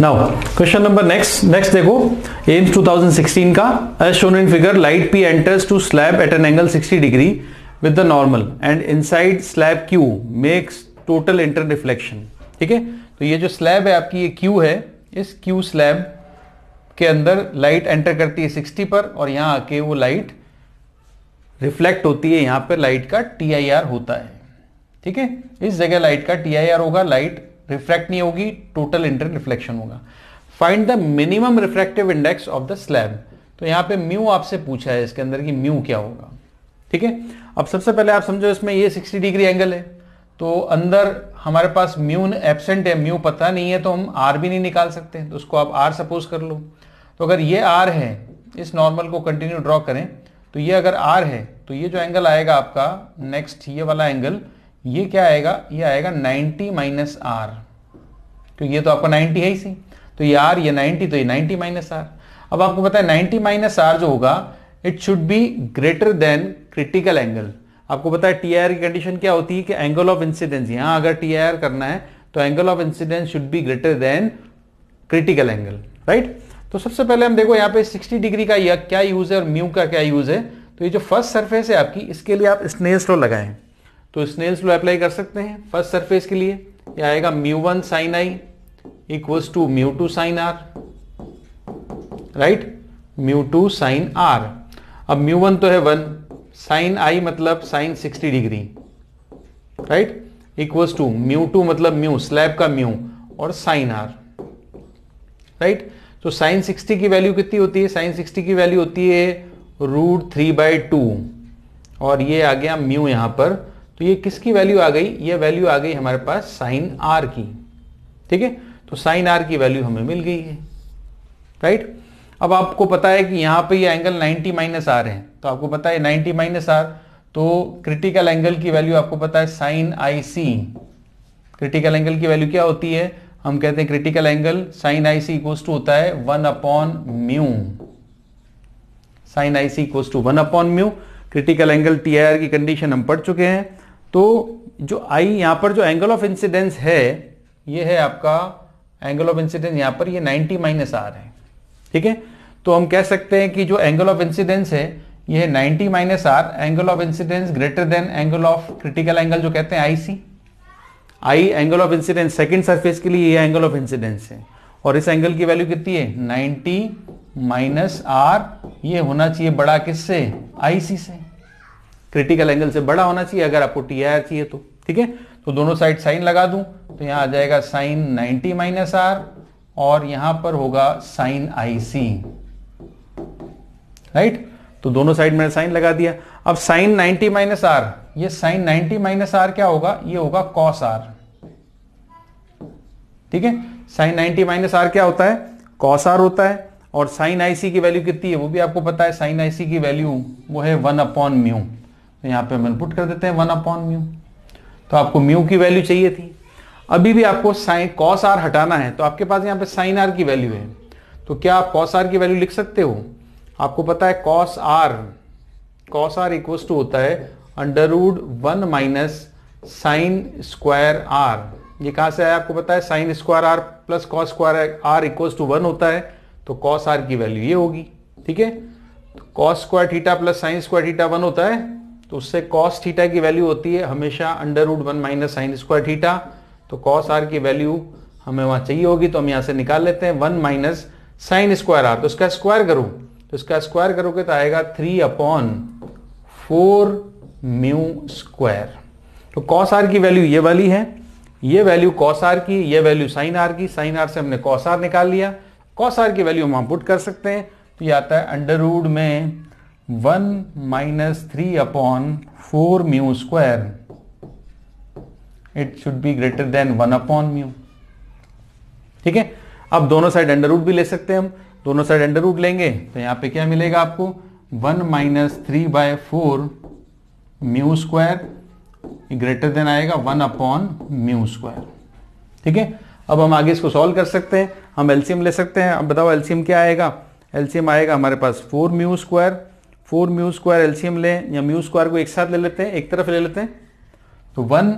Now question number next next देखो एम्स 2016 का as shown in figure light P enters to slab at an angle 60 degree with the normal and inside slab Q makes total internal reflection ठीक है तो ये जो slab है आपकी ये क्यू है इस क्यू स्लैब के अंदर लाइट एंटर करती है 60 पर और यहाँ आके वो लाइट रिफ्लेक्ट होती है यहाँ पर लाइट का टी होता है ठीक है इस जगह लाइट का टी होगा लाइट रिफ्रैक्ट नहीं होगी टोटल इंटर रिफ्लेक्शन होगा find the minimum refractive index of the slab तो यहां पे म्यू आपसे पूछा है इसके अंदर कि म्यू क्या होगा ठीक है अब सबसे पहले आप समझो इसमें ये 60 डिग्री एंगल है तो अंदर हमारे पास म्यून एबसेंट है म्यू पता नहीं है तो हम आर भी नहीं निकाल सकते तो उसको आप आर सपोज कर लो तो अगर ये आर है इस नॉर्मल को कंटिन्यू ड्रॉ करें तो ये अगर आर है तो ये जो एंगल आएगा आपका नेक्स्ट ये वाला एंगल ये क्या आएगा ये आएगा 90 माइनस आर क्योंकि तो ये तो आपका 90 है ही सही तो ये आर ये 90 तो ये 90 माइनस आर अब आपको पता है नाइन्टी माइनस आर जो होगा it should be greater than critical angle आपको पता है टी की कंडीशन क्या होती है कि एंगल ऑफ इंसिडेंस यहां अगर टी करना है तो angle of incidence should be greater than critical angle right तो सबसे पहले हम देखो यहां पे 60 डिग्री का यह क्या यूज है और म्यू का क्या यूज है तो ये जो फर्स्ट सरफेस है आपकी इसके लिए आप स्नेल स्लो लगाएं तो स्नेल्स लो अप्लाई कर सकते हैं फर्स्ट सरफेस के लिए ये आएगा mu one sine i equals to mu two sine r right mu two sine r अब म्यू वन तो है वन साइन आई मतलब sine sixty degree right equals to mu two मतलब म्यू स्लैब का म्यू और sine r right तो sine sixty की value कितनी होती है साइन सिक्सटी की वैल्यू होती है रूट थ्री बाई टू और ये आ गया म्यू यहां पर तो ये किसकी वैल्यू आ गई ये वैल्यू आ गई हमारे पास साइन आर की ठीक है तो साइन आर की वैल्यू हमें मिल गई है राइट अब आपको पता है कि यहां पे ये एंगल 90 माइनस आर है तो आपको पता है 90 माइनस आर तो क्रिटिकल एंगल की वैल्यू आपको पता है sine i c critical angle की वैल्यू क्या होती है हम कहते हैं critical angle sine i c equals to होता है one upon mu sine i c equals to one upon mu critical angle T I R की कंडीशन हम पढ़ चुके हैं तो जो आई यहां पर जो एंगल ऑफ इंसिडेंस है ये है आपका एंगल ऑफ इंसिडेंस यहां पर ये 90 माइनस आर है ठीक है तो हम कह सकते हैं कि जो एंगल ऑफ इंसिडेंस है ये है 90 minus r angle of incidence greater than angle of critical angle जो कहते हैं i c i angle of incidence second surface के लिए ये एंगल ऑफ इंसिडेंस है और इस एंगल की वैल्यू कितनी है 90 माइनस आर ये होना चाहिए बड़ा किससे आईसी आई सी से क्रिटिकल एंगल से बड़ा होना चाहिए अगर आपको टी आई आर चाहिए तो ठीक है तो दोनों साइड साइन लगा दूं तो यहां आ जाएगा साइन 90 माइनस आर और यहां पर होगा साइन आई सी राइट तो दोनों साइड मैंने साइन लगा दिया अब साइन 90 माइनस आर ये साइन 90 माइनस आर क्या होगा ये होगा कॉस आर ठीक है साइन 90 माइनस आर क्या होता है कॉस आर होता है और साइन आईसी की वैल्यू कितनी है वो भी आपको पता है साइन आईसी की वैल्यू वो है वन अपॉन म्यू तो यहाँ पे हम इनपुट कर देते हैं वन अपॉन म्यू तो आपको म्यू की वैल्यू चाहिए थी अभी भी आपको साइन कॉस आर हटाना है तो आपके पास यहाँ पे साइन आर की वैल्यू है तो क्या आप कॉस आर की वैल्यू लिख सकते हो आपको पता है cos r cos r equal to होता है under root one minus sine square r ये कहाँ से आया आपको पता है sine square r plus cos square r equal to one होता है तो कॉस आर की वैल्यू ये होगी ठीक है cos square theta plus sine square theta one होता है तो उससे कॉस थीटा की वैल्यू होती है हमेशा under root one minus sine square theta तो कॉस आर की वैल्यू हमें वहां चाहिए होगी तो हम यहां से निकाल लेते हैं one minus sine square r तो इसका स्क्वायर करूं तो इसका स्क्वायर करोगे तो आएगा three upon four mu square तो कॉस आर की वैल्यू ये वाली है ये वैल्यू कॉस आर की ये वैल्यू साइन आर की साइन आर से हमने कॉस आर निकाल लिया कॉस आर की वैल्यू हम पुट कर सकते हैं तो ये आता है अंडर रूड में one minus three upon four mu square it should be greater than one upon mu ठीक है अब दोनों साइड अंडर रूट भी ले सकते हैं हम दोनों साइड अंडर रूट लेंगे तो यहां पे क्या मिलेगा आपको one minus three by four mu square greater than आएगा वन अपॉन म्यू स्क्वायर ठीक है अब हम आगे इसको सॉल्व कर सकते हैं हम एलसीएम ले सकते हैं अब बताओ एलसीएम क्या आएगा एलसीएम आएगा हमारे पास four mu square four mu square LCM लें या म्यू स्क्वायर को एक साथ ले लेते हैं एक तरफ ले लेते हैं तो वन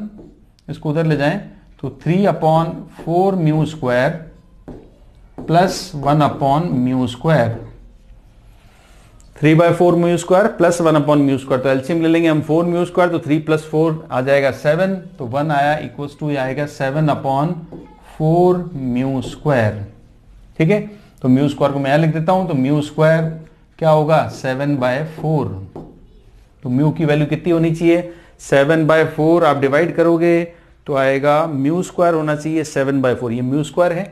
इसको उधर ले जाएं तो three upon four mu square plus one upon mu square three by four mu square plus one upon mu square तो एल्शियम ले लेंगे हम फोर म्यू स्क्वायर तो थ्री प्लस फोर आ जाएगा सेवन तो वन आया इक्वल टू आएगा seven upon four mu square ठीक है तो म्यू स्क्वायर को मैं यहां लिख देता हूं तो म्यू स्क्वायर क्या होगा सेवन बाय फोर तो म्यू की वैल्यू कितनी होनी चाहिए सेवन बाय फोर आप डिवाइड करोगे तो आएगा म्यू स्क्वायर होना चाहिए सेवन बाय फोर ये म्यू स्क्वायर है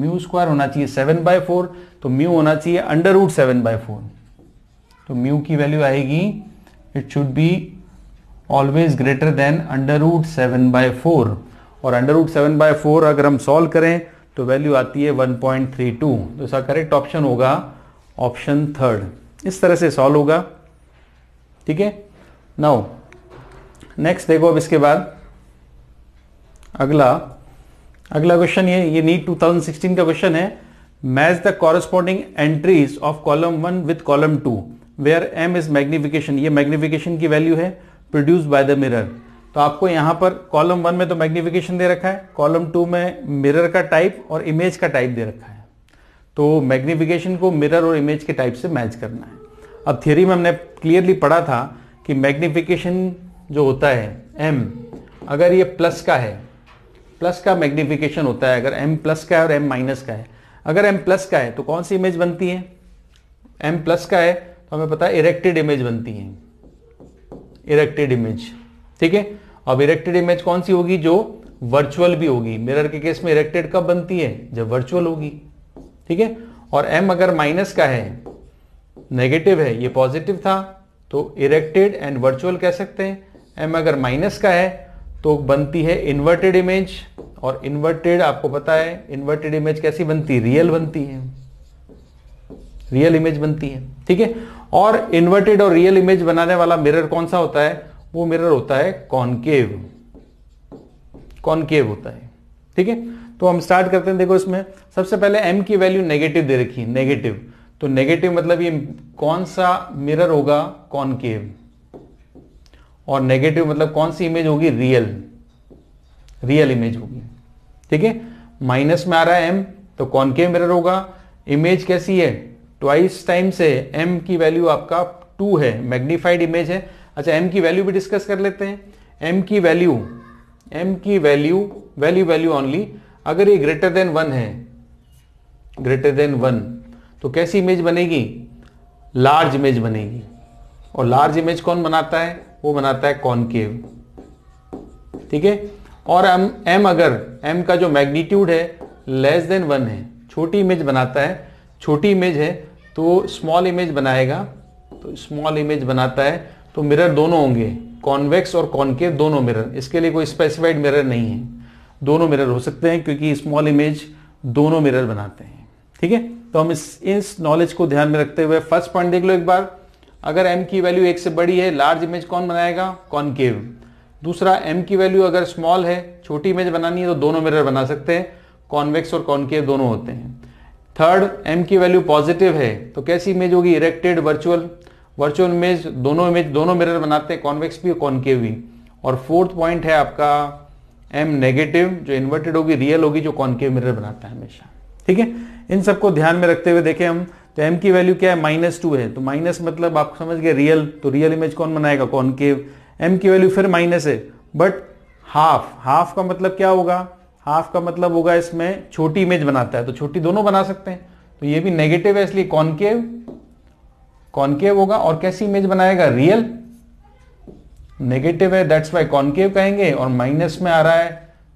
म्यू स्क्वायर होना चाहिए सेवन बाय फोर तो म्यू होना चाहिए under root seven by four तो म्यू की वैल्यू आएगी it should be always greater than under root seven by four और under root seven by four अगर हम सॉल्व करें तो वैल्यू आती है वन पॉइंट थ्री टू तो इसका करेक्ट ऑप्शन होगा ऑप्शन थर्ड इस तरह से सॉल्व होगा ठीक है नाउ नेक्स्ट देखो अब इसके बाद अगला अगला क्वेश्चन ये ये नीट 2016 का क्वेश्चन है match the corresponding entries of column one with column two where M is magnification ये मैग्निफिकेशन की वैल्यू है प्रोड्यूस बाय द मिरर तो आपको यहां पर कॉलम वन में तो मैग्निफिकेशन दे रखा है कॉलम टू में मिरर का टाइप और इमेज का टाइप दे रखा है तो मैग्निफिकेशन को मिरर और इमेज के टाइप से मैच करना है अब थियोरी में हमने क्लियरली पढ़ा था कि मैग्निफिकेशन जो होता है एम अगर ये प्लस का है प्लस का मैग्निफिकेशन होता है अगर एम प्लस का है और एम माइनस का है अगर एम प्लस का है तो कौन सी इमेज बनती है एम प्लस का है तो हमें पता है इरेक्टेड इमेज बनती है इरेक्टेड इमेज ठीक है अब इरेक्टेड इमेज कौन सी होगी जो वर्चुअल भी होगी मिरर के केस में इरेक्टेड कब बनती है जब वर्चुअल होगी ठीक है और एम अगर माइनस का है नेगेटिव है ये पॉजिटिव था तो इरेक्टेड एंड वर्चुअल कह सकते हैं एम अगर माइनस का है तो बनती है इन्वर्टेड इमेज और इन्वर्टेड आपको पता है इन्वर्टेड इमेज कैसी बनती है रियल बनती है रियल इमेज बनती है ठीक है और इन्वर्टेड और रियल इमेज बनाने वाला मिरर कौन सा होता है वो मिरर होता है कॉनकेव कॉनकेव होता है ठीक है तो हम स्टार्ट करते हैं देखो इसमें सबसे पहले एम की वैल्यू नेगेटिव दे रखी नेगेटिव तो नेगेटिव मतलब ये कौन सा मिरर होगा कॉनकेव और नेगेटिव मतलब कौन सी इमेज होगी रियल रियल इमेज होगी ठीक है माइनस में आ रहा है एम तो कॉनकेव मिरर होगा इमेज कैसी है ट्वाइस टाइम से एम की वैल्यू आपका टू है मैग्नीफाइड इमेज है अच्छा एम की वैल्यू भी डिस्कस कर लेते हैं एम की वैल्यू एम की वैल्यू वैल्यू वैल्यू ओनली अगर ये ग्रेटर देन वन है ग्रेटर देन वन तो कैसी इमेज बनेगी लार्ज इमेज बनेगी और लार्ज इमेज कौन बनाता है वो बनाता है कॉनकेव ठीक है और एम एम अगर एम का जो मैग्नीट्यूड है लेस देन वन है छोटी इमेज बनाता है छोटी इमेज है तो स्मॉल इमेज बनाएगा तो स्मॉल इमेज बनाता है तो मिरर दोनों होंगे कॉन्वेक्स और कॉनकेव दोनों मिरर इसके लिए कोई स्पेसिफाइड मिरर नहीं है दोनों मिरर हो सकते हैं क्योंकि स्मॉल इमेज दोनों मिरर बनाते हैं ठीक है तो हम इस इस नॉलेज को ध्यान में रखते हुए फर्स्ट पॉइंट देख लो एक बार अगर एम की वैल्यू एक से बड़ी है लार्ज इमेज कौन बनाएगा कॉनकेव दूसरा एम की वैल्यू अगर स्मॉल है छोटी इमेज बनानी है तो दोनों मिरर बना सकते हैं कॉन्वेक्स और कॉनकेव दोनों होते हैं थर्ड एम की वैल्यू पॉजिटिव है तो कैसी इमेज होगी इरेक्टेड वर्चुअल वर्चुअल इमेज दोनों इमेज दोनों मिरर बनाते हैं कॉन्वेक्स भी और कॉनकेव भी और फोर्थ पॉइंट है आपका एम नेगेटिव जो इन्वर्टेड होगी रियल होगी जो कॉन्केव मिरर बनाता है हमेशा ठीक है इन सबको ध्यान में रखते हुए देखें हम तो एम की वैल्यू क्या है माइनस टू है तो माइनस मतलब आप समझ गए रियल तो रियल इमेज कौन बनाएगा कॉन्केव एम की वैल्यू फिर माइनस है बट हाफ हाफ का मतलब क्या होगा हाफ का मतलब होगा इसमें छोटी इमेज बनाता है तो छोटी दोनों बना सकते हैं तो ये भी नेगेटिव है इसलिए कॉन्केव कॉन्केव होगा और कैसी इमेज बनाएगा रियल नेगेटिव है दैट्स वाई कॉन्केव कहेंगे और माइनस में आ रहा है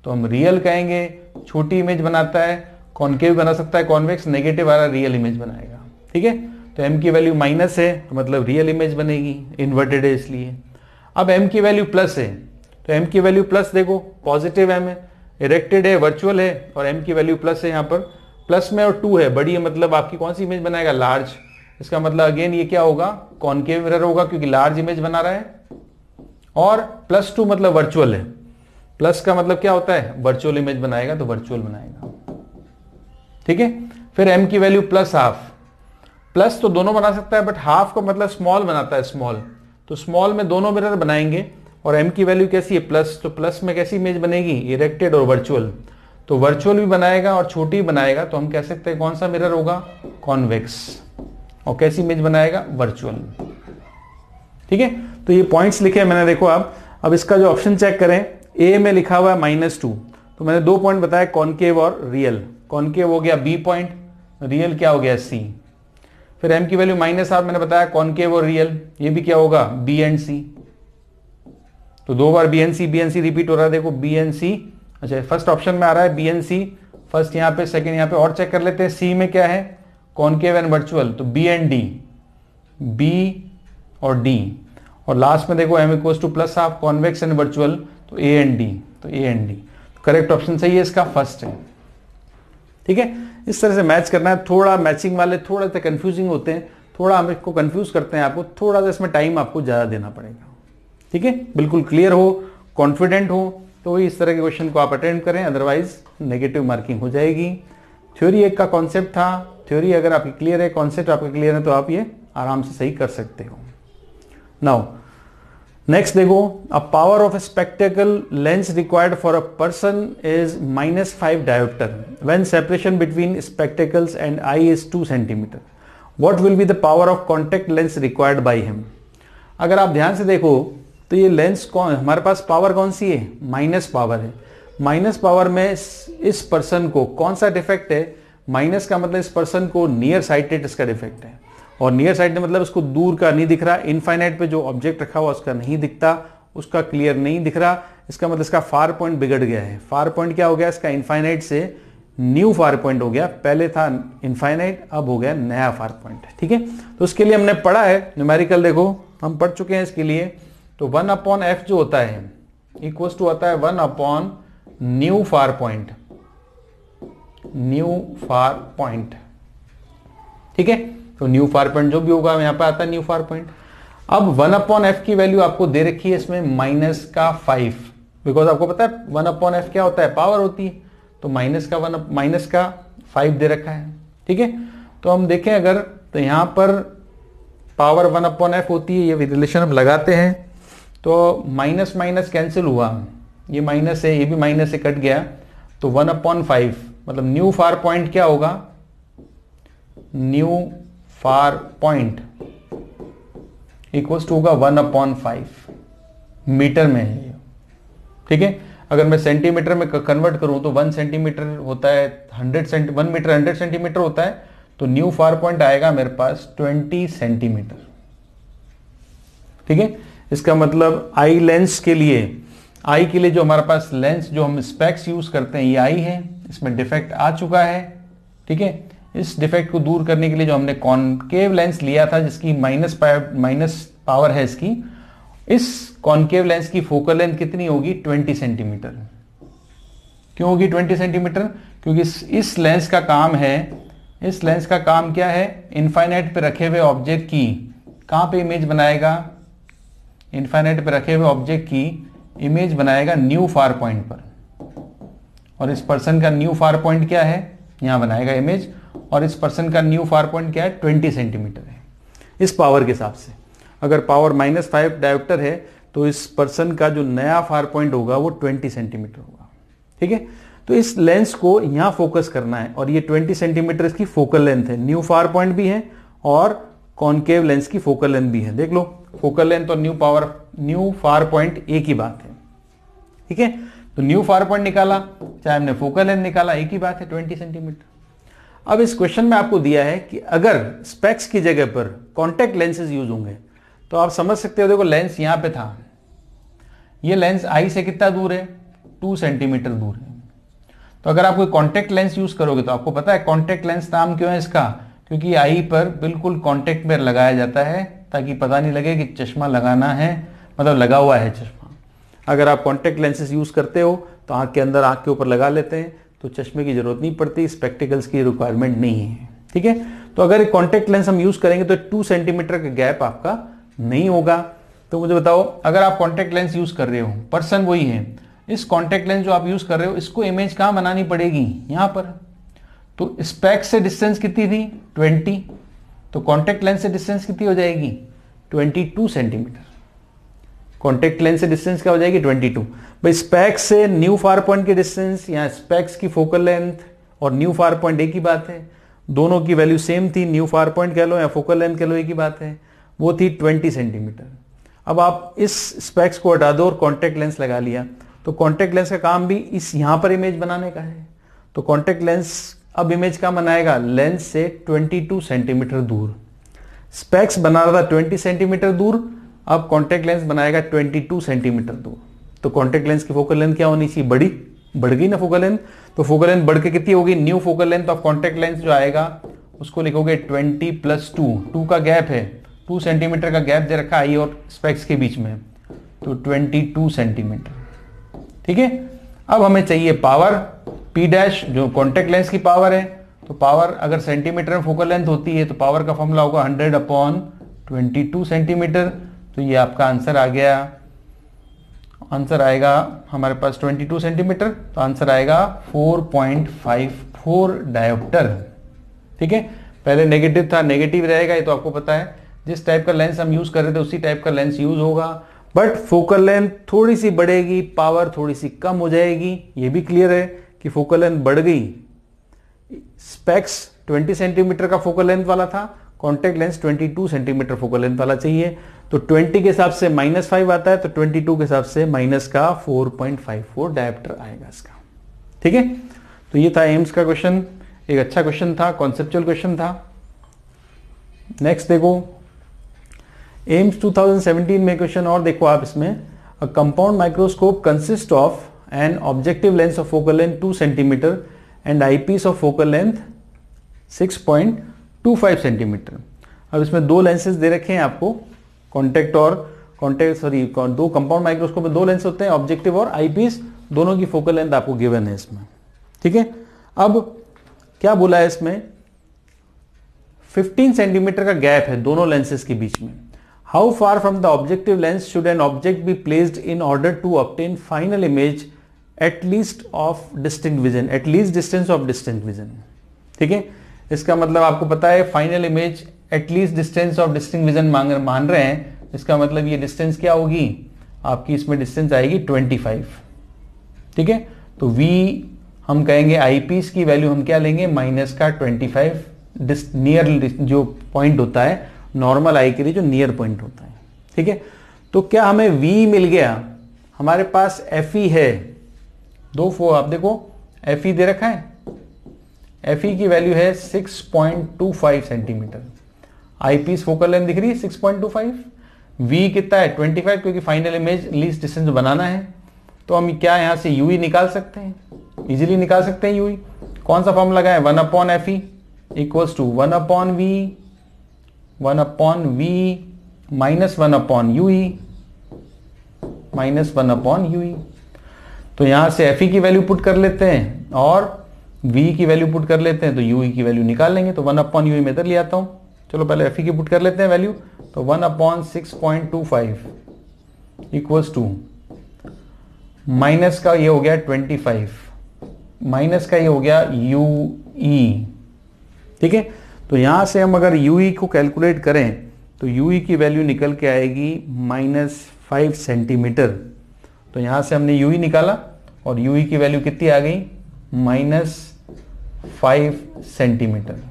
तो हम रियल कहेंगे छोटी इमेज बनाता है कॉन्केव बना सकता है कॉन्वेक्स नेगेटिव आ रहा है रियल इमेज बनाएगा ठीक है तो एम की वैल्यू माइनस है तो मतलब रियल इमेज बनेगी इन्वर्टेड है इसलिए अब एम की वैल्यू प्लस है तो एम की वैल्यू प्लस देखो पॉजिटिव एम है इरेक्टेड है वर्चुअल है और एम की वैल्यू प्लस है यहाँ पर प्लस में और टू है बड़ी है मतलब आपकी कौन सी इमेज बनाएगा लार्ज इसका मतलब अगेन ये क्या होगा कॉन्केव मिरर होगा क्योंकि लार्ज इमेज बना रहा है और प्लस टू मतलब वर्चुअल है प्लस का मतलब क्या होता है वर्चुअल इमेज बनाएगा तो वर्चुअल बनाएगा ठीक है फिर एम की वैल्यू प्लस हाफ प्लस तो दोनों बना सकता है बट हाफ का मतलब स्मॉल बनाता है स्मॉल तो स्मॉल में दोनों मिरर बनाएंगे और एम की वैल्यू कैसी है प्लस तो प्लस में कैसी इमेज बनेगी इरेक्टेड और वर्चुअल तो वर्चुअल भी बनाएगा और छोटी बनाएगा तो हम कह सकते हैं कौन सा मिरर होगा कॉन्वेक्स और कैसी इमेज बनाएगा वर्चुअल ठीक है तो ये पॉइंट्स लिखे हैं मैंने देखो आप अब इसका जो ऑप्शन चेक करें ए में लिखा हुआ है माइनस टू तो मैंने दो पॉइंट बताया कॉनकेव और रियल कॉनकेव हो गया बी पॉइंट रियल क्या हो गया सी फिर एम की वैल्यू माइनस आप मैंने बताया कॉनकेव और रियल ये भी क्या होगा बी एंड सी तो दो बार B and C B and C repeat हो रहा है देखो बी एन सी अच्छा फर्स्ट ऑप्शन में आ रहा है बी एन सी फर्स्ट यहाँ पे सेकेंड यहाँ पे और चेक कर लेते हैं सी में क्या है कॉनकेव एंड वर्चुअल तो बी एंड डी बी और डी और लास्ट में देखो M equals to plus half convex and virtual तो ए एंड डी तो A and D correct option सही है इसका फर्स्ट है ठीक है इस तरह से मैच करना है थोड़ा मैचिंग वाले थोड़ा सा कन्फ्यूजिंग होते हैं थोड़ा हम इसको कन्फ्यूज करते हैं आपको थोड़ा सा इसमें टाइम आपको ज़्यादा देना पड़ेगा ठीक है बिल्कुल क्लियर हो कॉन्फिडेंट हो तो इस तरह के क्वेश्चन को आप अटेंड करें अदरवाइज नेगेटिव मार्किंग हो जाएगी थ्योरी एक का कॉन्सेप्ट था थ्योरी अगर आपकी क्लियर है कॉन्सेप्ट आपका क्लियर है तो आप ये आराम से सही कर सकते हो नाउ नेक्स्ट देखो a power of spectacle lens required for a person is minus five dioptre when separation between spectacles and eye is two centimetre what will be the power of contact lens required by him अगर आप ध्यान से देखो तो ये lens कौन हमारे पास power कौन सी है माइनस पावर है माइनस पावर में इस पर्सन को कौन सा डिफेक्ट है माइनस का मतलब इस पर्सन को नियर साइटेड इसका डिफेक्ट है और नियर साइड ने मतलब इसको दूर का नहीं दिख रहा इनफाइनाइट पे जो ऑब्जेक्ट रखा हुआ उसका नहीं दिखता उसका क्लियर नहीं दिख रहा इसका मतलब इसका फार पॉइंट बिगड़ गया है फार पॉइंट क्या हो गया इसका इनफाइनाइट से न्यू फार पॉइंट हो गया पहले था इनफाइनाइट अब हो गया नया फार पॉइंट ठीक है तो उसके लिए हमने पढ़ा है न्यूमेरिकल देखो हम पढ़ चुके हैं इसके लिए तो वन अपॉन एफ जो होता है इक्व टू होता है one upon new far point new far point ठीक है तो न्यू फार पॉइंट जो भी होगा यहां पर आता है न्यू फार पॉइंट अब वन अपॉन एफ की वैल्यू आपको दे रखी है इसमें माइनस का फाइव बिकॉज आपको पता है वन अपॉन एफ क्या होता है पावर होती है तो माइनस का वन माइनस का फाइव दे रखा है ठीक है तो हम देखें अगर तो यहां पर पावर वन अपॉन एफ होती है ये रिलेशन हम लगाते हैं तो माइनस माइनस कैंसिल हुआ ये माइनस है ये भी माइनस से कट गया तो वन अपॉन फाइव मतलब न्यू फार पॉइंट क्या होगा new far point equals to होगा वन अपॉन फाइव मीटर में है ये ठीक है अगर मैं सेंटीमीटर में कन्वर्ट करूं तो वन सेंटीमीटर होता है hundred centi one metre hundred centimetre होता है तो न्यू फार पॉइंट आएगा मेरे पास ट्वेंटी सेंटीमीटर ठीक है इसका मतलब आई लेंस के लिए आई के लिए जो हमारे पास लेंस जो हम स्पेक्स यूज करते हैं ये आई है इसमें डिफेक्ट आ चुका है ठीक है इस डिफेक्ट को दूर करने के लिए जो हमने कॉन्केव लेंस लिया था जिसकी माइनस माइनस पावर है इसकी इस कॉन्केव लेंस की फोकल लेंथ कितनी होगी 20 सेंटीमीटर क्यों होगी 20 सेंटीमीटर क्योंकि इस, इस लेंस का काम है इस लेंस का काम क्या है इनफाइनाइट पे रखे हुए ऑब्जेक्ट की कहां पे इमेज बनाएगा इनफाइनाइट पे रखे हुए ऑब्जेक्ट की इमेज बनाएगा न्यू फार पॉइंट पर और इस पर्सन का न्यू फार पॉइंट क्या है यहां बनाएगा इमेज और इस पर्सन का न्यू फार पॉइंट क्या है ट्वेंटी सेंटीमीटर है इस पावर के हिसाब से अगर पावर माइनस फाइव डायोप्टर है तो इस पर्सन का जो नया फार पॉइंट होगा वो ट्वेंटी सेंटीमीटर होगा ठीक है तो इस लेंस को यहां फोकस करना है और ये ट्वेंटी सेंटीमीटर इसकी फोकल लेंथ है न्यू फार पॉइंट भी है और कॉन्केव लेंस की फोकल लेंथ भी है देख लो फोकल लेंथ और new power new far point एक ही बात है ठीक है तो न्यू फार पॉइंट निकाला चाहे हमने फोकल लेंथ निकाला एक ही बात है ट्वेंटी सेंटीमीटर अब इस क्वेश्चन में आपको दिया है कि अगर स्पेक्स की जगह पर कॉन्टेक्ट लेंसेज यूज होंगे तो आप समझ सकते हो देखो लेंस यहाँ पे था ये लेंस आई से कितना दूर है टू सेंटीमीटर दूर है तो अगर आप कोई कॉन्टेक्ट लेंस यूज करोगे तो आपको पता है कॉन्टेक्ट लेंस नाम क्यों है इसका क्योंकि आई पर बिल्कुल कॉन्टेक्ट में लगाया जाता है ताकि पता नहीं लगे कि चश्मा लगाना है मतलब लगा हुआ है चश्मा अगर आप कॉन्टेक्ट लेंसेज यूज करते हो तो आँख के अंदर आँख के ऊपर लगा लेते हैं तो चश्मे की जरूरत नहीं पड़ती स्पेक्टिकल्स की रिक्वायरमेंट नहीं है ठीक है तो अगर कॉन्टेक्ट लेंस हम यूज करेंगे तो टू सेंटीमीटर का गैप आपका नहीं होगा तो मुझे बताओ अगर आप कॉन्टेक्ट लेंस यूज कर रहे हो पर्सन वही है इस कॉन्टेक्ट लेंस जो आप यूज कर रहे हो इसको इमेज कहां बनानी पड़ेगी यहां पर तो स्पैक से डिस्टेंस कितनी थी 20 तो कॉन्टेक्ट लेंस से डिस्टेंस कितनी हो जाएगी 22 सेंटीमीटर कॉन्टेक्ट लेंस से डिस्टेंस क्या हो जाएगी ट्वेंटी टू भाई स्पैक्स से न्यू फार पॉइंट की डिस्टेंस या स्पैक्स की फोकल लेंथ और न्यू फार पॉइंट एक ही बात है दोनों की वैल्यू सेम थी न्यू फार पॉइंट कह लो या फोकल लेंथ कह लो एक ही बात है वो थी ट्वेंटी सेंटीमीटर अब आप इस स्पैक्स को हटा दो और कॉन्टेक्ट लेंस लगा लिया तो कॉन्टेक्ट लेंस का काम भी इस यहाँ पर इमेज बनाने का है तो कॉन्टेक्ट लेंस अब इमेज का बनाएगा लेंस से 22 सेंटीमीटर दूर स्पेक्स बना रहा था 20 सेंटीमीटर दूर अब कॉन्टेक्ट लेंस बनाएगा 22 सेंटीमीटर दूर तो कॉन्टेक्ट लेंस की फोकल लेंथ क्या होनी चाहिए बड़ी बढ़ गई ना फोकल लेंथ तो फोकल लेंथ बढ़ के कितनी होगी new focal length of contact lens जो आएगा उसको लिखोगे 20 प्लस टू टू का गैप है टू सेंटीमीटर का गैप दे रखा आई और स्पेक्स के बीच में तो 22 सेंटीमीटर ठीक है अब हमें चाहिए पावर पी डैश जो कॉन्टेक्ट लेंस की पावर है तो पावर अगर सेंटीमीटर में फोकल लेंथ होती है तो पावर का फॉर्मूला होगा 100 अपॉन 22 सेंटीमीटर तो ये आपका आंसर आ गया आंसर आएगा हमारे पास 22 सेंटीमीटर तो आंसर आएगा 4.54 डायोप्टर ठीक है पहले नेगेटिव था नेगेटिव रहेगा ये तो आपको पता है जिस टाइप का लेंस हम यूज़ कर रहे थे उसी टाइप का लेंस यूज़ होगा बट फोकल लेंथ थोड़ी सी बढ़ेगी पावर थोड़ी सी कम हो जाएगी ये भी क्लियर है कि फोकल लेंथ बढ़ गई स्पेक्स 20 सेंटीमीटर का फोकल लेंथ वाला था contact lens 22 centimetre focal length वाला चाहिए तो 20 के हिसाब से माइनस फाइव आता है तो 22 के हिसाब से माइनस का 4.54 पॉइंट डायप्टर आएगा इसका ठीक है तो ये था एम्स का क्वेश्चन एक अच्छा क्वेश्चन था कॉन्सेप्चुअल क्वेश्चन था नेक्स्ट देखो एम्स 2017 में क्वेश्चन और देखो आप इसमें a compound microscope consist of an objective lens of focal length 2 centimetre and eyepiece of focal length 6.25 centimetre अब इसमें दो लेंसेज दे रखे हैं आपको कॉन्टेक्ट और कॉन्टेक्ट सॉरी दो कंपाउंड माइक्रोस्कोप में दो लेंस होते हैं ऑब्जेक्टिव और आईपीस दोनों की फोकल लेंथ आपको गिवन है इसमें ठीक है अब क्या बोला है इसमें 15 सेंटीमीटर का गैप है दोनों लेंसेज के बीच में how far from the objective lens should an object be placed in order to obtain final image at least of distinct vision at least distance of distinct vision ठीक है इसका मतलब आपको पता है final image at least distance of distinct vision मांग मान रहे हैं इसका मतलब ये डिस्टेंस क्या होगी आपकी इसमें डिस्टेंस आएगी 25 ठीक है तो v हम कहेंगे आई पीस की वैल्यू हम क्या लेंगे माइनस का 25 नियर जो पॉइंट होता है नॉर्मल आई के लिए जो नियर पॉइंट होता है ठीक है तो क्या हमें v मिल गया हमारे पास एफ है दो फो आप देखो एफ दे रखा है एफ की वैल्यू है 6.25 सेंटीमीटर आईपीस फोकल लेंथ दिख रही है फाइव वी कितना है ट्वेंटी फाइव क्योंकि फाइनल इमेज लीस्ट डिस्टेंस बनाना है तो हम क्या यहाँ से यू e निकाल सकते हैं इजिली निकाल सकते हैं यू e. कौन सा फॉर्म लगा है one upon F E equals to one upon V one upon V minus one upon U E minus one upon U E तो यहाँ से एफ ई e की वैल्यू पुट कर लेते हैं और वी की वैल्यू पुट कर लेते हैं तो यू की वैल्यू निकाल लेंगे तो वन अपॉन यू ई में इधर ले आता हूं चलो पहले एफ e की पुट कर लेते हैं वैल्यू तो one upon six point two five equals to minus का ये हो गया ट्वेंटी फाइव माइनस का ये हो गया यू ई e. ठीक है तो यहां से हम अगर यू ई e को कैलकुलेट करें तो यू ई की वैल्यू निकल के आएगी माइनस फाइव सेंटीमीटर तो यहां से हमने यू ई निकाला और यू ई की वैल्यू कितनी आ गई माइनस फाइव सेंटीमीटर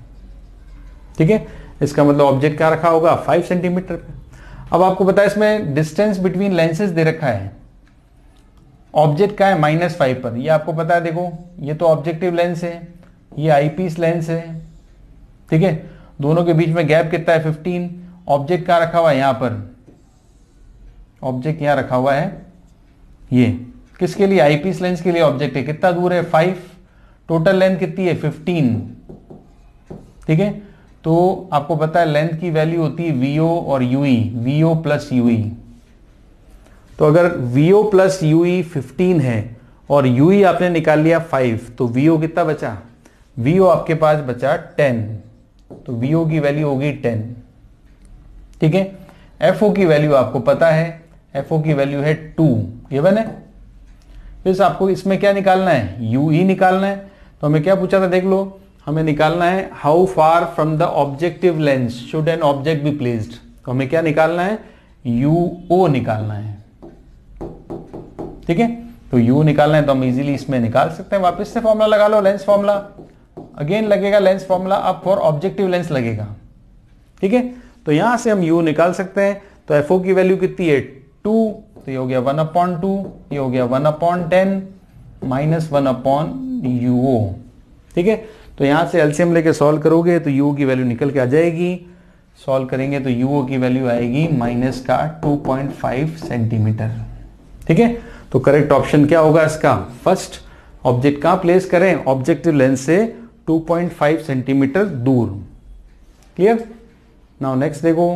ठीक है इसका मतलब ऑब्जेक्ट क्या रखा होगा फाइव सेंटीमीटर पे अब आपको बताया इसमें डिस्टेंस बिटवीन लेंसेज दे रखा है ऑब्जेक्ट क्या है माइनस फाइव पर ये आपको पता है देखो ये तो ऑब्जेक्टिव लेंस है ये आईपीस लेंस है ठीक है दोनों के बीच में गैप कितना है फिफ्टीन ऑब्जेक्ट क्या रखा हुआ है यहां पर ऑब्जेक्ट यहां रखा हुआ है ये किसके लिए आईपीस लेंस के लिए ऑब्जेक्ट है कितना दूर है फाइव टोटल लेंथ कितनी है फिफ्टीन ठीक है तो आपको पता है लेंथ की वैल्यू होती है वीओ और यूई वीओ प्लस यूई तो अगर वीओ प्लस यूई फिफ्टीन है और यूई e आपने निकाल लिया फाइव तो वीओ कितना बचा वीओ आपके पास बचा टेन तो वीओ की वैल्यू होगी टेन ठीक है एफ की वैल्यू आपको पता है एफ की वैल्यू है टू ये है बस आपको इसमें क्या निकालना है यू e निकालना है तो हमें क्या पूछा था देख लो हमें निकालना है how far from the objective lens should an object be placed तो हमें क्या निकालना है यू ओ निकालना है ठीक है तो यू निकालना है तो हम इजीली इसमें निकाल सकते हैं वापस से फॉर्मूला लगा लो लेंस फॉर्मूला अगेन लगेगा लेंस फॉर्मूला अब फॉर ऑब्जेक्टिव लेंस लगेगा ठीक है तो यहां से हम यू निकाल सकते हैं तो एफ ओ की वैल्यू कितनी है टू तो ये हो गया वन अपॉन टू ये हो गया one upon ten minus one upon U O ठीक है तो यहां से एल्सियम लेके सॉल्व करोगे तो यू की वैल्यू निकल के आ जाएगी सॉल्व करेंगे तो यू की वैल्यू आएगी माइनस का 2.5 सेंटीमीटर ठीक है तो करेक्ट ऑप्शन क्या होगा इसका फर्स्ट ऑब्जेक्ट कहां प्लेस करें ऑब्जेक्टिव लेंस से 2.5 सेंटीमीटर दूर क्लियर नाउ नेक्स्ट देखो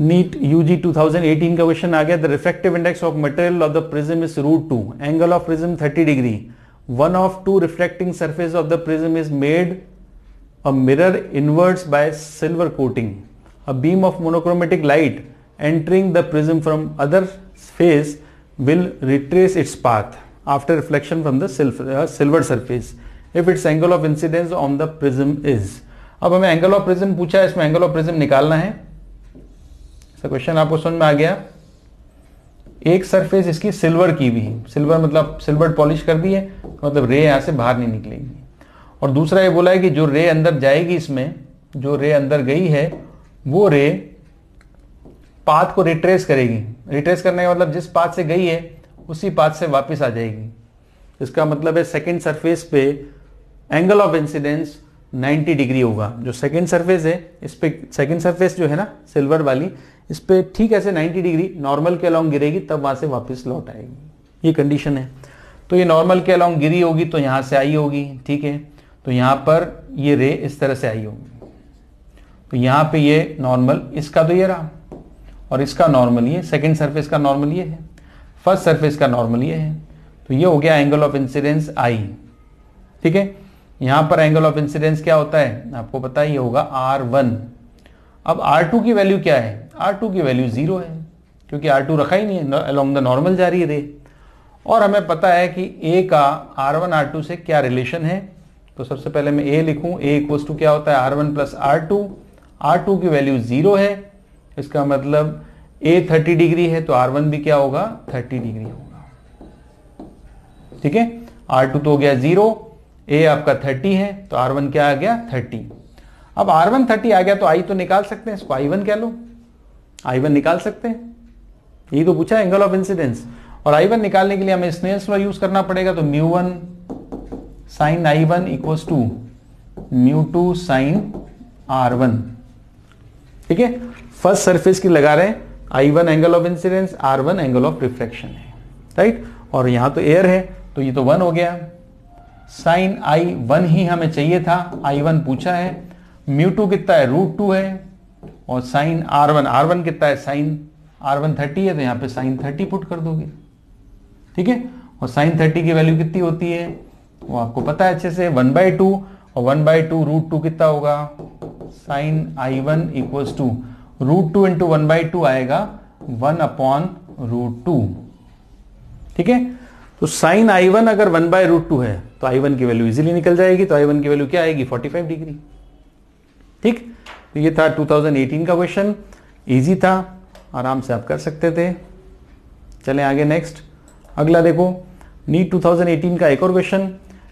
नीट यूजी 2018 का क्वेश्चन आ गया the reflective index of material of the prism is root two angle of prism 30 degree one of two reflecting surface of the prism is made a mirror inwards by silver coating a beam of monochromatic light entering the prism from other face will retrace its path after reflection from the silver surface if its angle of incidence on the prism is अब हमें angle of prism पूछा है इसमें angle of prism निकालना है question आपको सुन में आ गया एक सरफेस इसकी सिल्वर की भी है सिल्वर मतलब सिल्वर पॉलिश कर दी है मतलब रे यहाँ से बाहर नहीं निकलेगी और दूसरा ये बोला है कि जो रे अंदर जाएगी इसमें जो रे अंदर गई है वो रे पाथ को रिट्रेस करेगी रिट्रेस करने का मतलब जिस पाथ से गई है उसी पाथ से वापस आ जाएगी इसका मतलब है सेकेंड सरफेस पे एंगल ऑफ इंसिडेंस 90 डिग्री होगा जो सेकेंड सरफेस है इस पर सेकेंड सरफेस जो है ना सिल्वर वाली इस पर ठीक ऐसे 90 डिग्री नॉर्मल के अलॉन्ग गिरेगी तब वहाँ से वापस लौट आएगी ये कंडीशन है तो ये नॉर्मल के अलॉन्ग गिरी होगी तो यहाँ से आई होगी ठीक है तो यहाँ पर ये रे इस तरह से आई होगी तो यहाँ पे ये नॉर्मल इसका तो ये रहा और इसका नॉर्मल ये सेकेंड सर्फेस का नॉर्मल ये है फर्स्ट सर्फेस का नॉर्मल ये है तो ये हो गया एंगल ऑफ इंसिडेंस आई ठीक है यहां पर एंगल ऑफ इंसिडेंस क्या होता है आपको पता ही होगा आर वन अब आर टू की वैल्यू क्या है आर टू की वैल्यू जीरो है क्योंकि आर टू रखा ही नहीं है अलॉन्ग द नॉर्मल जा रही है रे और हमें पता है कि ए का आर वन आर टू से क्या रिलेशन है तो सबसे पहले मैं ए लिखूं ए इक्वल टू क्या होता है R one plus R two R two की वैल्यू जीरो है इसका मतलब ए थर्टी डिग्री है तो आर वन भी क्या होगा थर्टी डिग्री होगा ठीक है आर टू तो हो गया जीरो ए आपका थर्टी है तो आर वन क्या आ गया थर्टी अब आर वन थर्टी आ गया तो आई तो निकाल सकते हैं इसको आई वन कह लो आई वन निकाल सकते हैं यही तो पूछा एंगल ऑफ इंसिडेंस और आई वन निकालने के लिए हमें स्नेल्स लॉ यूज करना पड़ेगा तो mu one sine I one equals to mu two sine R one ठीक है फर्स्ट सरफेस की लगा रहे हैं I one angle of incidence R one angle of reflection है राइट और यहां तो एयर है तो ये तो वन हो गया साइन आई वन ही हमें चाहिए था आई वन पूछा है म्यू टू कितना है रूट टू है और sine R one R one कितना है साइन आर वन थर्टी है तो यहां पे साइन थर्टी पुट कर दोगे ठीक है और साइन थर्टी की वैल्यू कितनी होती है वो आपको पता है अच्छे से वन बाई टू और one by two root two कितना होगा sine I one equal to root two into one by two आएगा वन अपॉन रूट टू ठीक है तो साइन आई वन अगर वन बाय रूट टू है तो आई वन की वैल्यू इजीली निकल जाएगी तो आई वन की वैल्यू क्या आएगी फोर्टी फाइव डिग्री ठीक तो ये था 2018 का क्वेश्चन इजी था आराम से आप कर सकते थे चले आगे नेक्स्ट अगला देखो नीट 2018 का एक और question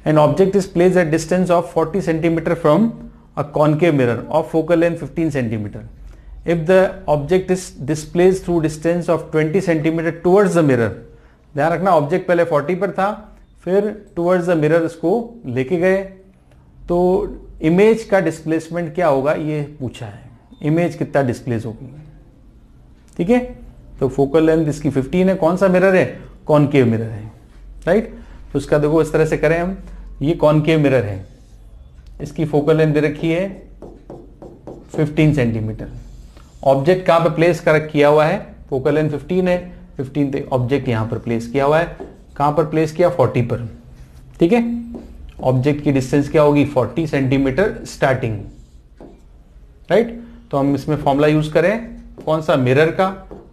an object is place at distance of 40 centimetre from a concave mirror of focal length 15 centimetre if the object is displaced through distance of 20 centimetre towards the mirror ध्यान रखना object पहले 40 पर था फिर towards the mirror इसको लेके गए तो इमेज का डिस्प्लेसमेंट क्या होगा ये पूछा है इमेज कितना डिस्प्लेस होगी ठीक है तो फोकल लेंथ इसकी 15 है कौन सा मिरर है कॉनकेव मिरर है राइट तो उसका देखो इस तरह से करें हम ये कॉनकेव मिरर है इसकी फोकल लेंथ दे रखी है 15 सेंटीमीटर ऑब्जेक्ट कहां पे प्लेस कर किया हुआ है फोकल लेंथ 15 है फिफ्टीन ऑब्जेक्ट यहां पर प्लेस किया हुआ है कहां पर प्लेस किया फोर्टी पर ठीक है ऑब्जेक्ट की डिस्टेंस क्या होगी फोर्टी सेंटीमीटर स्टार्टिंग राइट तो हम इसमें फॉर्मूला यूज करें कौन सा मिरर का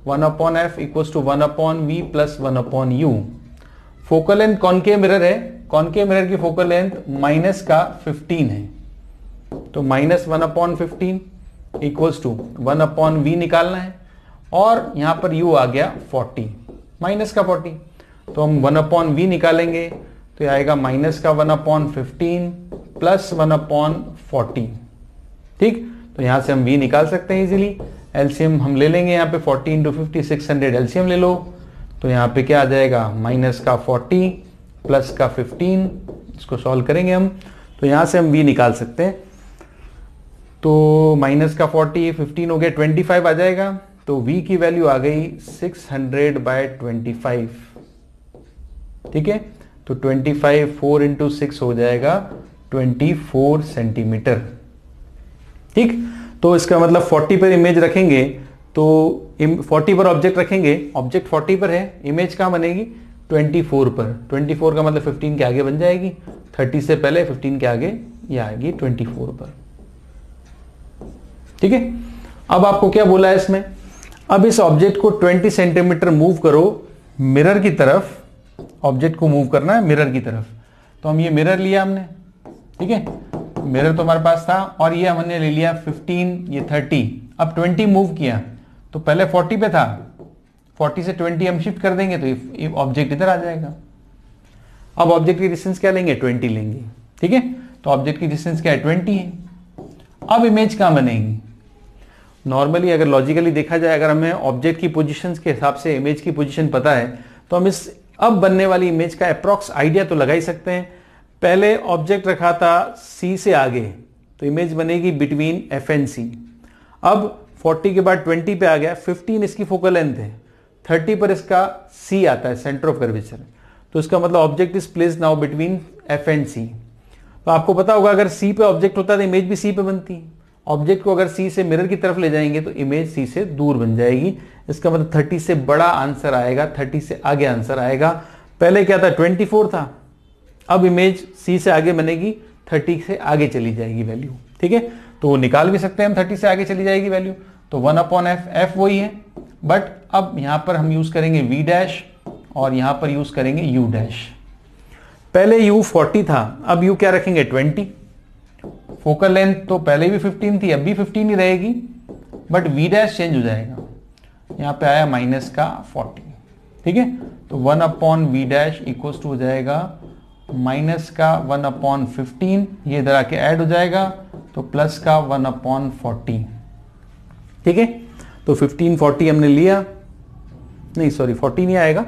one upon F equal to one upon V plus one upon U focal length कौन के मिरर है के मिरर की फोकल लेंथ माइनस का 15 है तो minus one upon fifteen equals to one upon V निकालना है और यहां पर u आ गया 40 माइनस का 40 तो हम वन अपॉन वी निकालेंगे तो यह आएगा माइनस का one upon fifteen plus one upon fourteen ठीक तो यहां से हम वी निकाल सकते हैं इजीली एलसीएम हम ले लेंगे यहाँ पे forty into fifty six hundred LCM ले लो तो यहाँ पे क्या आ जाएगा माइनस का फोर्टी प्लस का फिफ्टीन इसको सॉल्व करेंगे हम तो यहां से हम वी निकाल सकते हैं तो माइनस का फोर्टी फिफ्टीन हो गया ट्वेंटी फाइव आ जाएगा तो v की वैल्यू आ गई 600 हंड्रेड बाय ट्वेंटी ठीक है तो 25 फाइव फोर इंटू सिक्स हो जाएगा 24 सेंटीमीटर ठीक तो इसका मतलब 40 पर इमेज रखेंगे तो 40 पर ऑब्जेक्ट रखेंगे ऑब्जेक्ट 40 पर है इमेज कहां बनेगी 24 पर 24 का मतलब 15 के आगे बन जाएगी 30 से पहले 15 के आगे ये आएगी 24 पर ठीक है अब आपको क्या बोला है इसमें अब इस ऑब्जेक्ट को 20 सेंटीमीटर मूव करो मिरर की तरफ ऑब्जेक्ट को मूव करना है मिरर की तरफ तो हम ये मिरर लिया हमने ठीक है मिरर तो हमारे पास था और ये हमने ले लिया 15 ये 30 अब 20 मूव किया तो पहले 40 पे था 40 से 20 हम शिफ्ट कर देंगे तो ऑब्जेक्ट इधर आ जाएगा अब ऑब्जेक्ट की डिस्टेंस क्या लेंगे 20 लेंगे ठीक है तो ऑब्जेक्ट की डिस्टेंस क्या है 20 है अब इमेज कहां बनेगी नॉर्मली अगर लॉजिकली देखा जाए अगर हमें ऑब्जेक्ट की पोजिशन के हिसाब से इमेज की पोजिशन पता है तो हम इस अब बनने वाली इमेज का अप्रॉक्स आइडिया तो लगा ही सकते हैं पहले ऑब्जेक्ट रखा था सी से आगे तो इमेज बनेगी बिटवीन एफ एंड सी अब 40 के बाद 20 पे आ गया 15 इसकी फोकल लेंथ है 30 पर इसका सी आता है सेंटर ऑफ कर्वेचर तो इसका मतलब object is place now between F and C तो आपको पता होगा अगर सी पे ऑब्जेक्ट होता तो इमेज भी सी पे बनती है ऑब्जेक्ट को अगर सी से मिरर की तरफ ले जाएंगे तो इमेज सी से दूर बन जाएगी इसका मतलब थर्टी से बड़ा आंसर आएगा थर्टी से आगे आंसर आएगा पहले क्या था ट्वेंटी फोर था अब इमेज सी से आगे बनेगी थर्टी से आगे चली जाएगी वैल्यू ठीक है तो निकाल भी सकते हैं हम थर्टी से आगे चली जाएगी वैल्यू तो वन अपॉन एफ एफ वही है बट अब यहां पर हम यूज करेंगे वी डैश और यहां पर यूज करेंगे यू डैश पहले यू फोर्टी था अब यू क्या रखेंगे ट्वेंटी फोकल लेंथ तो पहले भी 15 थी अब भी 15 ही रहेगी बट वी डैश चेंज हो जाएगा यहाँ पे आया माइनस का 40 ठीक है तो one upon V dash equals to हो जाएगा माइनस का वन अपॉन फिफ्टीन ये इधर आके ऐड हो जाएगा तो प्लस का वन अपॉन फोर्टीन ठीक है तो फिफ्टीन फोर्टी हमने लिया नहीं सॉरी फोर्टीन ही आएगा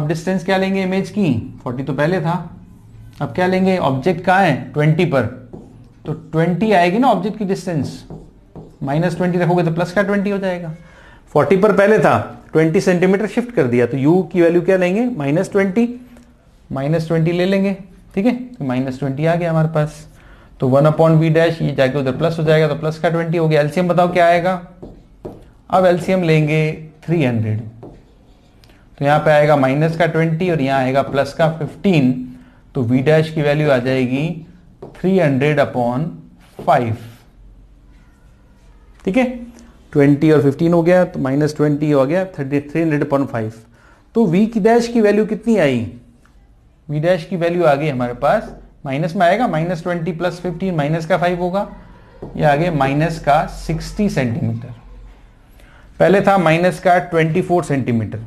अब डिस्टेंस क्या लेंगे इमेज की फोर्टी तो पहले था अब क्या लेंगे ऑब्जेक्ट कहा है ट्वेंटी पर तो 20 आएगी ना ऑब्जेक्ट की डिस्टेंस माइनस ट्वेंटी रखोगे तो प्लस का 20 हो जाएगा 40 पर पहले था 20 सेंटीमीटर शिफ्ट कर दिया तो u की वैल्यू क्या लेंगे माइनस ट्वेंटी माइनस ट्वेंटी ले लेंगे ठीक है तो माइनस ट्वेंटी आ गया हमारे पास तो वन अपॉन वी डैश ये जाके उधर प्लस हो जाएगा तो प्लस का ट्वेंटी हो गया एलसीएम बताओ क्या आएगा अब एलसीएम लेंगे थ्री हंड्रेड तो यहां पे आएगा माइनस का ट्वेंटी और यहां आएगा प्लस का फिफ्टीन तो वी डैश की वैल्यू आ जाएगी थ्री हंड्रेड अपॉन फाइव ठीक है ट्वेंटी और फिफ्टीन हो गया तो माइनस ट्वेंटी हो गया thirty three hundred upon five तो वी की डैश की वैल्यू कितनी आई वी डैश की वैल्यू आ गई हमारे पास माइनस में आएगा minus twenty plus fifteen minus का फाइव होगा ये आगे माइनस का सिक्सटी सेंटीमीटर पहले था माइनस का ट्वेंटी फोर सेंटीमीटर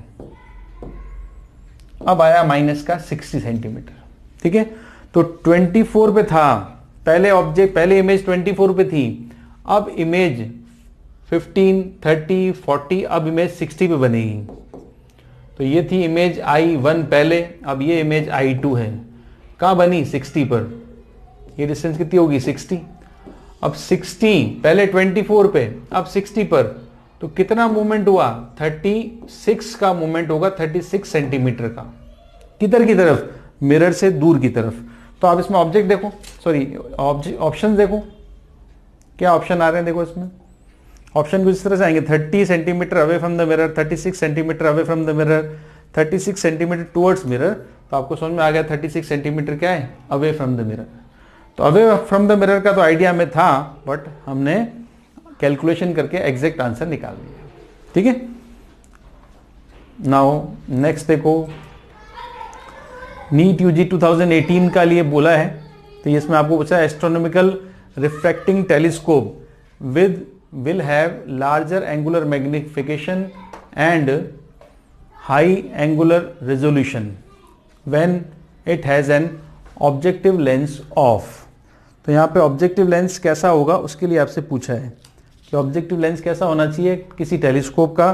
अब आया माइनस का सिक्सटी सेंटीमीटर ठीक है तो 24 पे था पहले ऑब्जेक्ट पहले इमेज 24 पे थी अब इमेज 15, 30, 40 अब इमेज 60 पे बनेगी तो ये थी इमेज आई वन पहले अब ये इमेज आई टू है कहाँ बनी 60 पर ये डिस्टेंस कितनी होगी 60 अब 60 पहले 24 पे अब 60 पर तो कितना मूवमेंट हुआ 36 का मूवमेंट होगा 36 सेंटीमीटर का किधर की तरफ मिरर से दूर की तरफ तो आप इसमें ऑब्जेक्ट देखो सॉरी ऑब्जेक्ट ऑप्शन देखो क्या ऑप्शन आ रहे हैं देखो इसमें ऑप्शन कुछ इस तरह से आएंगे 30 centimetre away from the mirror 36 centimetre away from the mirror 36 centimetre towards mirror तो आपको समझ में आ गया 36 सेंटीमीटर क्या है अवे फ्रॉम द मिरर तो अवे फ्रॉम द मिरर का तो आइडिया हमें था बट हमने कैलकुलेशन करके एग्जैक्ट आंसर निकाल दिया ठीक है नाउ नेक्स्ट देखो नीट यूजी 2018 का लिए बोला है तो इसमें आपको पूछा है astronomical refracting telescope with will have larger angular magnification and high angular resolution when it has an objective lens of तो यहाँ पे ऑब्जेक्टिव लेंस कैसा होगा उसके लिए आपसे पूछा है कि ऑब्जेक्टिव लेंस कैसा होना चाहिए किसी टेलीस्कोप का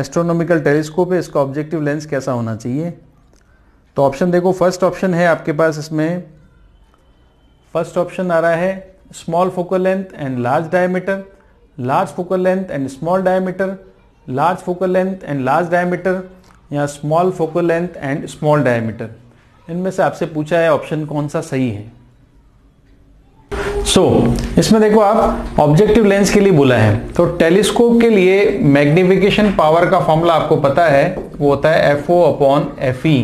एस्ट्रोनॉमिकल टेलीस्कोप है इसका ऑब्जेक्टिव लेंस कैसा होना चाहिए तो ऑप्शन देखो फर्स्ट ऑप्शन है आपके पास इसमें फर्स्ट ऑप्शन आ रहा है small focal length and large diameter large focal length and small diameter large focal length and large diameter या small focal length and small diameter इनमें से आपसे पूछा है ऑप्शन कौन सा सही है सो so, इसमें देखो आप ऑब्जेक्टिव लेंस के लिए बोला है तो टेलीस्कोप के लिए मैग्निफिकेशन पावर का फॉर्मूला आपको पता है वो होता है F O upon F E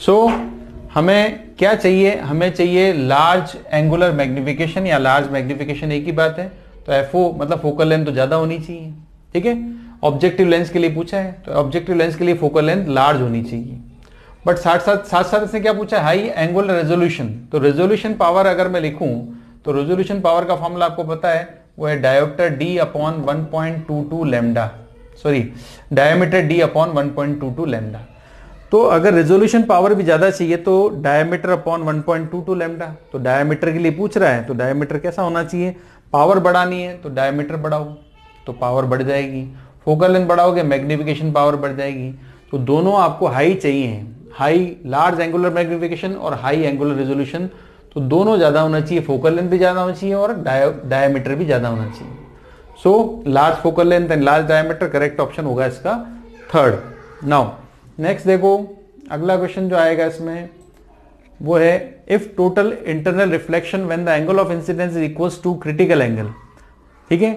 so so, हमें क्या चाहिए हमें चाहिए लार्ज एंगुलर मैग्निफिकेशन या लार्ज मैग्निफिकेशन एक ही बात है तो एफ ओ मतलब फोकल लेंथ तो ज्यादा होनी चाहिए ठीक है ऑब्जेक्टिव लेंस के लिए पूछा है तो ऑब्जेक्टिव लेंस के लिए फोकल लेंथ लार्ज होनी चाहिए बट साथ साथ साथ साथ इसने क्या पूछा हाई एंगुलर रेजोल्यूशन तो रेजोल्यूशन पावर अगर मैं लिखूं तो रेजोल्यूशन पावर का फॉर्मूला आपको पता है वो है dioptre D upon one point two two lambda sorry diameter D upon one point two two lambda तो अगर रेजोल्यूशन पावर भी ज़्यादा चाहिए तो diameter upon 1.22 point two two lambda तो डायमीटर के लिए पूछ रहा है तो डायमीटर कैसा होना चाहिए पावर बढ़ानी है तो डायमीटर बढ़ाओ तो पावर बढ़ जाएगी फोकल लेंथ बढ़ाओगे मैग्निफिकेशन पावर बढ़ जाएगी तो दोनों आपको हाई चाहिए हाई लार्ज एंगुलर मैग्निफिकेशन और हाई एंगुलर रेजोल्यूशन तो दोनों ज़्यादा होना चाहिए फोकल लेंथ भी ज़्यादा होना चाहिए और डायमीटर भी ज़्यादा होना चाहिए so large focal length and large diameter correct option होगा इसका थर्ड नाउ नेक्स्ट देखो अगला क्वेश्चन जो आएगा इसमें वो है if total internal reflection when the angle of incidence is equals to critical angle ठीक है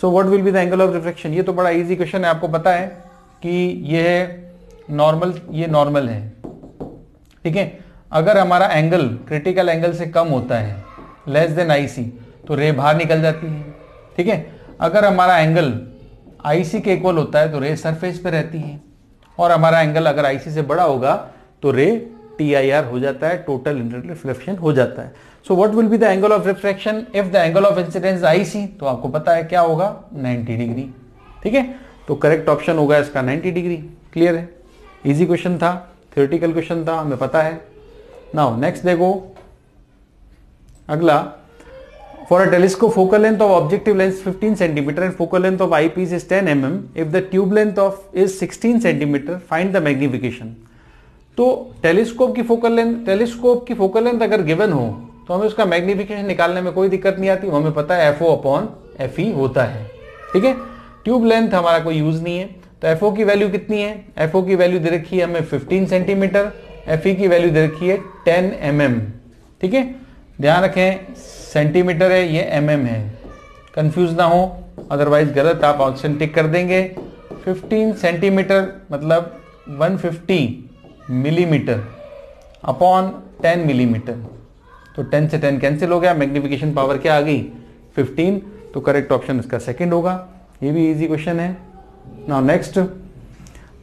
so what will be the angle of reflection ये तो बड़ा इजी क्वेश्चन है आपको पता है कि ये है नॉर्मल ये नॉर्मल है ठीक है अगर हमारा एंगल क्रिटिकल एंगल से कम होता है लेस देन आईसी तो रे बाहर निकल जाती है ठीक है अगर हमारा एंगल आईसी के इक्वल होता है तो रे सरफेस पे रहती है और हमारा एंगल अगर आईसी से बड़ा होगा तो रे टी आई आर हो जाता है टोटल इंटरनल रिफ्लेक्शन हो जाता है so what will be the angle of reflection if the angle of incidence IC तो आपको पता है क्या होगा 90 डिग्री ठीक है तो करेक्ट ऑप्शन होगा इसका 90 डिग्री क्लियर है इजी क्वेश्चन था थियोरटिकल क्वेश्चन था हमें पता है नाउ नेक्स्ट देखो अगला for a telescope focal length of objective lens 15 cm and focal length of eyepiece is 10 mm, if the tube length of is 16 cm, find the magnification. तो telescope की focal length telescope की focal length अगर given हो तो हमें उसका magnification निकालने में कोई दिक्कत नहीं आती हमें पता है F O upon F E होता है ठीक है ट्यूब लेंथ हमारा कोई यूज नहीं है तो एफ ओ की वैल्यू कितनी है एफ ओ की वैल्यू दे रखी है हमें 15 सेंटीमीटर एफ ई की वैल्यू दे रखी है 10 एम mm, ठीक है ध्यान रखें सेंटीमीटर है ये एम mm है कंफ्यूज ना हो अदरवाइज गलत आप ऑप्शन टिक कर देंगे 15 सेंटीमीटर मतलब 150 मिलीमीटर अपॉन 10 मिलीमीटर तो 10 से 10 कैंसिल हो गया मैग्निफिकेशन पावर क्या आ गई 15 तो करेक्ट ऑप्शन इसका सेकंड होगा ये भी इजी क्वेश्चन है now next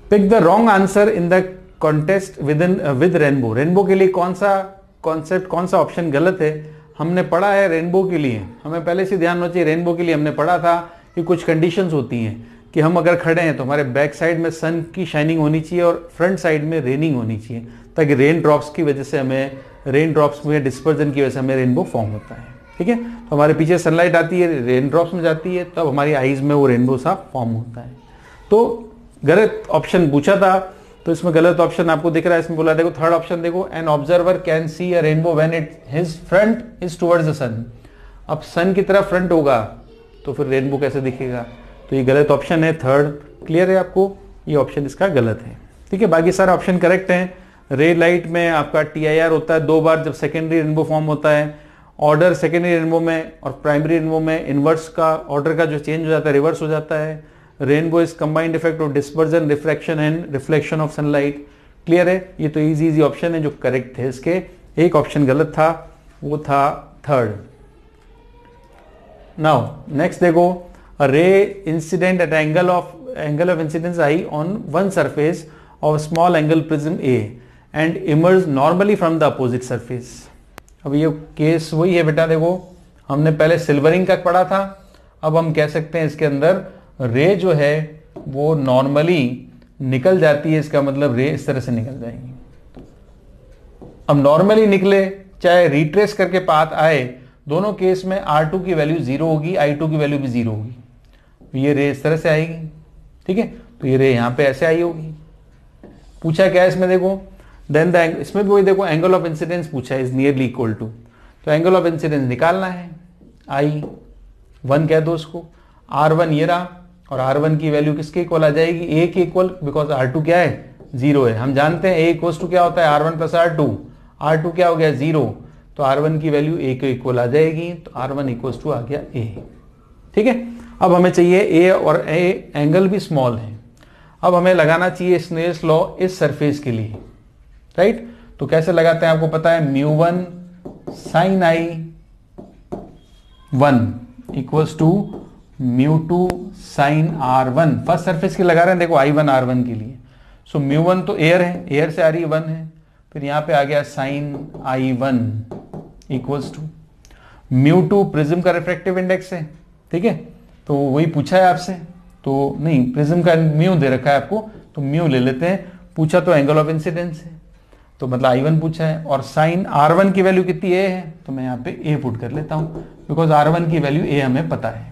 pick the wrong answer in the context within with rainbow rainbow के लिए कौन सा कॉन्सेप्ट कौन सा ऑप्शन गलत है हमने पढ़ा है रेनबो के लिए हमें पहले से ध्यान होना चाहिए रेनबो के लिए हमने पढ़ा था कि कुछ कंडीशंस होती हैं कि हम अगर खड़े हैं तो हमारे बैक साइड में सन की शाइनिंग होनी चाहिए और फ्रंट साइड में रेनिंग होनी चाहिए ताकि रेन ड्रॉप्स की वजह से हमें रेन ड्रॉप्स में डिस्पर्जन की वजह से हमें रेनबो फॉर्म होता है ठीक है तो हमारे पीछे सनलाइट आती है रेन ड्रॉप्स में जाती है तब तो हमारी आईज में वो रेनबो सा फॉर्म होता है तो गलत ऑप्शन पूछा था तो इसमें गलत ऑप्शन आपको दिख रहा है इसमें बोला देखो थर्ड ऑप्शन देखो an observer can see a rainbow when it his front is towards the sun अब सन की तरफ फ्रंट होगा तो फिर रेनबो कैसे दिखेगा तो ये गलत ऑप्शन है थर्ड क्लियर है आपको ये ऑप्शन इसका गलत है ठीक है बाकी सारे ऑप्शन करेक्ट हैं रे लाइट में आपका टी होता है दो बार जब सेकेंडरी रेनबो फॉर्म होता है ऑर्डर सेकेंडरी रेनबो में और प्राइमरी रेनबो में इन्वर्स का ऑर्डर का जो चेंज हो जाता है रिवर्स हो जाता है rainbow is combined effect of dispersion reflection and reflection of sunlight clear है ये तो इजी इजी ऑप्शन है जो करेक्ट थे इसके एक ऑप्शन गलत था वो था थर्ड नाउ नेक्स्ट देखो ray incident at angle of angle of incidence I on one surface of small angle prism A and emerge normally from the opposite surface अब ये केस वही है बेटा देखो हमने पहले सिल्वरिंग का पढ़ा था अब हम कह सकते हैं इसके अंदर रे जो है वो नॉर्मली निकल जाती है इसका मतलब रे इस तरह से निकल जाएंगी अब नॉर्मली निकले चाहे रिट्रेस करके पाथ आए दोनों केस में आर टू की वैल्यू जीरो होगी आई टू की वैल्यू भी जीरो होगी तो ये रे इस तरह से आएगी ठीक है तो ये रे यहां पे ऐसे आई होगी पूछा क्या है इसमें देखो देन द इसमें भी वही देखो एंगल ऑफ इंसिडेंस पूछा है इज नियरली इक्वल टू तो एंगल ऑफ इंसिडेंस निकालना है आई वन कह दो उसको आर वन ये रहा और आर वन की वैल्यू किसके इक्वल आ जाएगी ए के इक्वल बिकॉज आर टू क्या है जीरो है हम जानते हैं ए इक्वल टू क्या होता है R one plus R two R two क्या हो गया जीरो तो आर वन की वैल्यू ए के इक्वल आ जाएगी तो आर वन इक्वल टू आ गया ए ठीक है अब हमें चाहिए ए और ए एंगल भी स्मॉल है अब हमें लगाना चाहिए स्नेस लॉ इस सरफेस के लिए राइट तो कैसे लगाते हैं आपको पता है mu one sine I one equals to mu two sine R one first surface की लगा रहे हैं देखो आई वन आर वन के लिए सो म्यू वन तो एयर है एयर से आ रही वन है फिर यहां पे आ गया sine I one equals to mu two prism का रिफ्रेक्टिव इंडेक्स है ठीक है तो वही पूछा है आपसे तो नहीं प्रिज्म का म्यू दे रखा है आपको तो म्यू ले लेते हैं पूछा तो एंगल ऑफ इंसिडेंस है तो मतलब आई वन पूछा है और साइन आर वन की वैल्यू कितनी ए है तो मैं यहाँ पे ए पुट कर लेता हूँ बिकॉज आर वन की वैल्यू ए हमें पता है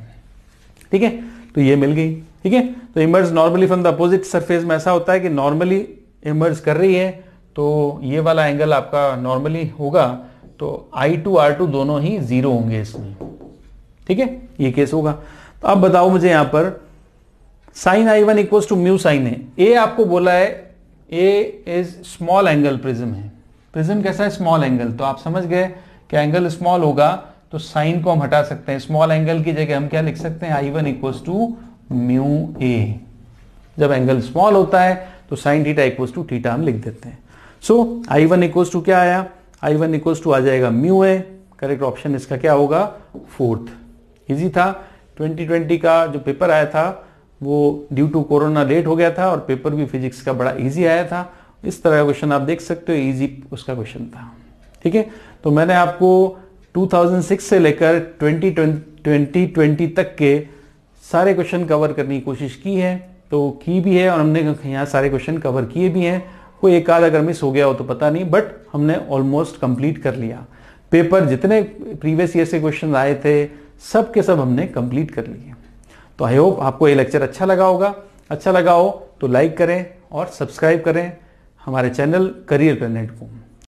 ठीक है तो ये मिल गई ठीक है तो emerge normally from the opposite surface में ऐसा होता है कि नॉर्मली इमर्ज कर रही है तो ये वाला एंगल आपका नॉर्मली होगा तो आई टू आर टू दोनों ही जीरो होंगे इसमें ठीक है ये केस होगा तो अब बताओ मुझे यहां पर sine I one equal to mu sine है ए आपको बोला है A is small angle prism है प्रिज्म कैसा है स्मॉल एंगल तो आप समझ गए कि एंगल स्मॉल होगा तो साइन को हम हटा सकते हैं स्मॉल एंगल की जगह हम क्या लिख सकते हैं I one equals to mu A जब एंगल स्मॉल होता है तो sine theta equals to theta हम लिख देते हैं so I one equals to क्या आया आई वन इक्वस टू आ जाएगा म्यू ए करेक्ट ऑप्शन इसका क्या होगा फोर्थ इजी था 2020 का जो पेपर आया था वो ड्यू टू कोरोना लेट हो गया था और पेपर भी फिजिक्स का बड़ा इजी आया था इस तरह का क्वेश्चन आप देख सकते हो इजी उसका क्वेश्चन था ठीक है तो मैंने आपको 2006 से लेकर 2020 2020 तक के सारे क्वेश्चन कवर करने की कोशिश की है तो की भी है और हमने यहाँ सारे क्वेश्चन कवर किए भी हैं कोई एक आध अगर मिस हो गया हो तो पता नहीं बट हमने ऑलमोस्ट कंप्लीट कर लिया पेपर जितने प्रीवियस ईयर से क्वेश्चन आए थे सब के सब हमने कंप्लीट कर लिए तो आई होप आपको ये लेक्चर अच्छा लगा होगा अच्छा लगा हो तो लाइक करें और सब्सक्राइब करें हमारे चैनल करियर प्लेनेट को